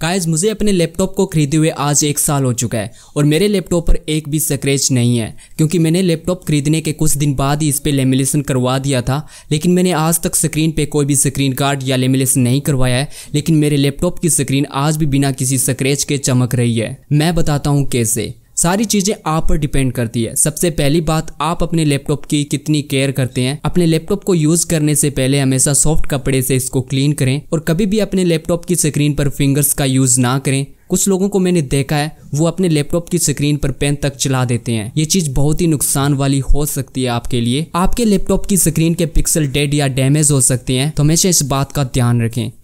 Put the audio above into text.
guys मुझे अपने laptop को खरीदे हुए आज एक साल हो चुका है और मेरे लैपटॉप पर एक भी स्क्रैच नहीं है क्योंकि मैंने लैपटॉप खरीदने के कुछ दिन बाद ही इस पर लेमिलेशन करवा दिया था लेकिन मैंने आज तक स्क्रीन पे कोई भी स्क्रीन गार्ड या लेमिलेशन नहीं करवाया है लेकिन मेरे लैपटॉप की स्क्रीन आज भी बिना किसी स्क्रैच के चमक रही है मैं बताता हूँ कैसे सारी चीजें आप पर डिपेंड करती है सबसे पहली बात आप अपने लैपटॉप की कितनी केयर करते हैं अपने लैपटॉप को यूज करने से पहले हमेशा सॉफ्ट कपड़े से इसको क्लीन करें और कभी भी अपने लैपटॉप की स्क्रीन पर फिंगर्स का यूज ना करें कुछ लोगों को मैंने देखा है वो अपने लैपटॉप की स्क्रीन पर पेन तक चला देते हैं ये चीज बहुत ही नुकसान वाली हो सकती है आपके लिए आपके लैपटॉप की स्क्रीन के पिक्सल डेड या डैमेज हो सकते हैं तो हमेशा इस बात का ध्यान रखें